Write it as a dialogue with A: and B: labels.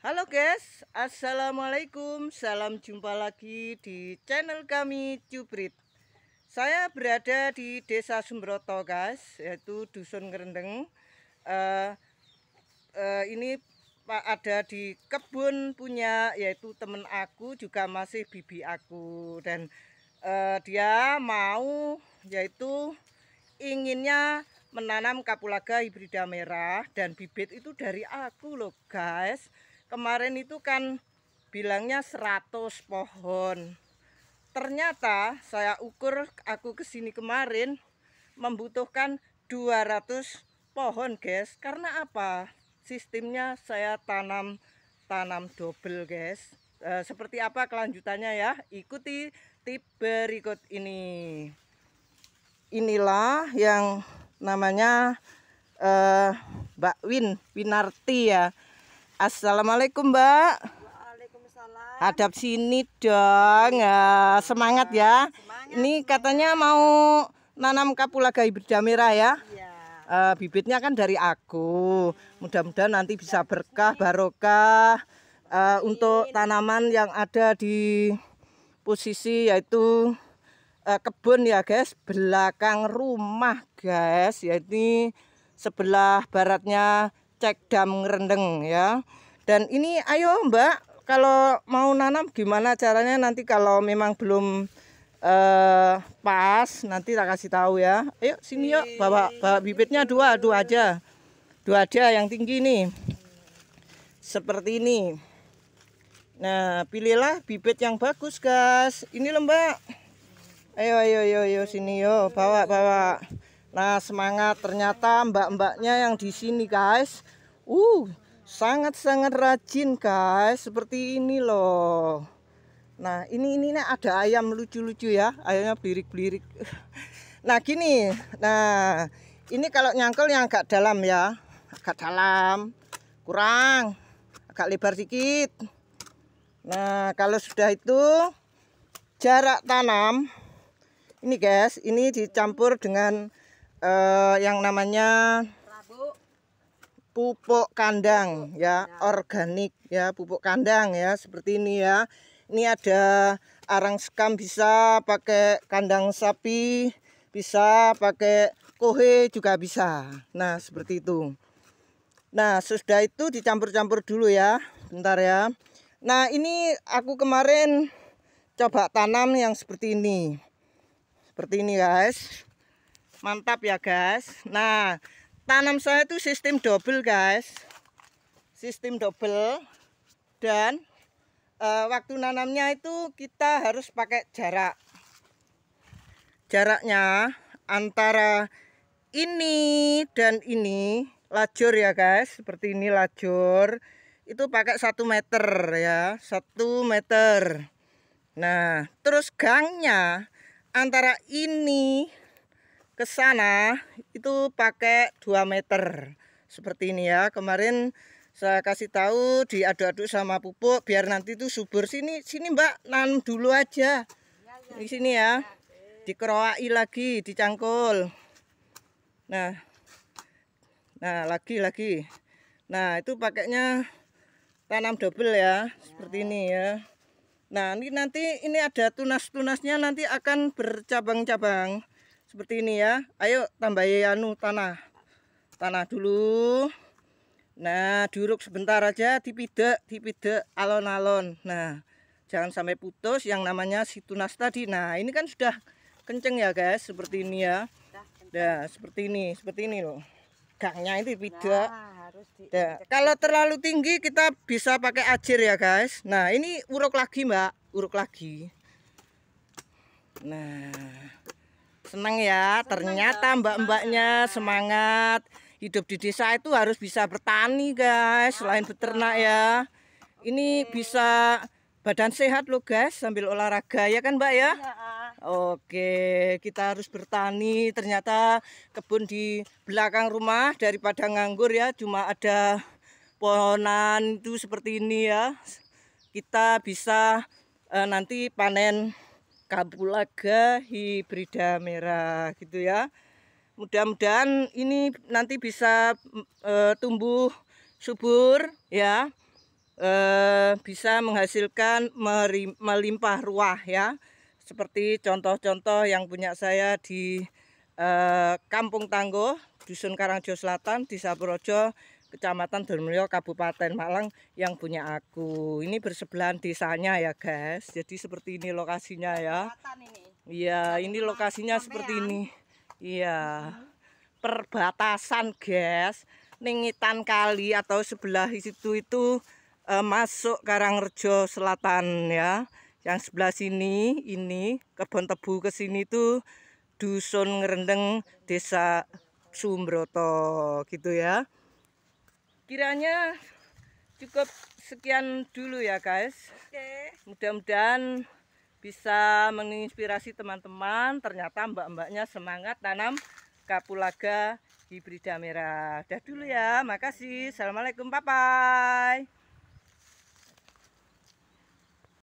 A: Halo guys, Assalamualaikum Salam jumpa lagi di channel kami Cubrit Saya berada di desa Sumbroto guys Yaitu Dusun Ngerendeng uh, uh, Ini ada di kebun punya Yaitu temen aku juga masih bibi aku Dan uh, dia mau yaitu inginnya menanam kapulaga hibrida merah Dan bibit itu dari aku loh guys kemarin itu kan bilangnya 100 pohon ternyata saya ukur aku kesini kemarin membutuhkan 200 pohon guys karena apa sistemnya saya tanam tanam double guys e, seperti apa kelanjutannya ya ikuti tip berikut ini inilah yang namanya e, Mbak Win Winarti ya Assalamualaikum Mbak. Waalaikumsalam. Hadap sini dong, ya, semangat ya. Semangat, Ini katanya mau nanam kapulaga hibrida merah ya. Iya. Uh, bibitnya kan dari aku. Mudah-mudahan nanti bisa berkah barokah uh, untuk tanaman yang ada di posisi yaitu uh, kebun ya guys, belakang rumah guys. yaitu sebelah baratnya cek dam rendeng ya. Dan ini ayo Mbak, kalau mau nanam gimana caranya nanti kalau memang belum uh, pas nanti tak kasih tahu ya. Ayo sini yuk bawa bawa bibitnya dua, dua aja. Dua aja yang tinggi nih. Seperti ini. Nah, pilihlah bibit yang bagus, guys. Ini lembak. Ayo ayo ayo ayo sini yo, bawa bawa. Nah, semangat ternyata mbak-mbaknya yang di sini, guys. Uh, sangat-sangat rajin, guys. Seperti ini loh. Nah, ini ini, ada ayam lucu-lucu ya. Ayamnya birik-birik Nah, gini. Nah, ini kalau nyangkul yang agak dalam ya. Agak dalam. Kurang. Agak lebar sedikit Nah, kalau sudah itu jarak tanam ini guys, ini dicampur dengan uh, yang namanya pupuk kandang ya, ya organik ya pupuk kandang ya seperti ini ya ini ada arang sekam bisa pakai kandang sapi bisa pakai kohe juga bisa nah seperti itu nah sudah itu dicampur-campur dulu ya bentar ya nah ini aku kemarin coba tanam yang seperti ini seperti ini guys mantap ya guys nah tanam saya itu sistem double guys sistem double dan e, waktu nanamnya itu kita harus pakai jarak jaraknya antara ini dan ini lajur ya guys seperti ini lajur itu pakai satu meter ya satu meter nah terus gangnya antara ini ke sana itu pakai 2 meter seperti ini ya kemarin saya kasih tahu diaduk-aduk sama pupuk biar nanti itu subur sini sini mbak nanam dulu aja di sini ya dikeroai lagi dicangkul nah nah lagi lagi nah itu pakainya tanam double ya seperti ini ya nah ini nanti ini ada tunas-tunasnya nanti akan bercabang-cabang seperti ini ya ayo tambahi anu tanah tanah dulu nah duruk sebentar aja dipidek dipidek alon-alon nah jangan sampai putus yang namanya si tunas tadi nah ini kan sudah kenceng ya guys seperti ini ya nah seperti ini seperti ini loh gangnya itu tidak nah, nah, kalau terlalu tinggi kita bisa pakai ajir ya guys nah ini uruk lagi mbak uruk lagi nah Seneng ya, ternyata ya, mbak-mbaknya semangat. Hidup di desa itu harus bisa bertani guys, selain beternak ya. Ini bisa badan sehat loh guys sambil olahraga ya kan mbak ya. Iya. Oke, kita harus bertani. Ternyata kebun di belakang rumah daripada nganggur ya, cuma ada pohonan itu seperti ini ya. Kita bisa uh, nanti panen Kapulaga hibrida merah gitu ya. Mudah-mudahan ini nanti bisa e, tumbuh subur ya. E, bisa menghasilkan meri, melimpah ruah ya. Seperti contoh-contoh yang punya saya di e, Kampung Tangguh, Dusun Karangjo Selatan, di Saprojo Kecamatan Durmulyo Kabupaten Malang yang punya aku. Ini bersebelahan desanya ya, guys. Jadi seperti ini lokasinya ya. Iya, ini lokasinya seperti ini. Iya. Mm-hmm. Perbatasan, guys. Ningitan kali atau sebelah situ itu eh, masuk Karangrejo Selatan ya. Yang sebelah sini ini kebun tebu ke sini tuh Dusun Ngerendeng Desa Sumbroto gitu ya kiranya cukup sekian dulu ya guys okay. mudah-mudahan bisa menginspirasi teman-teman ternyata mbak-mbaknya semangat tanam kapulaga hibrida merah udah dulu ya makasih assalamualaikum bye bye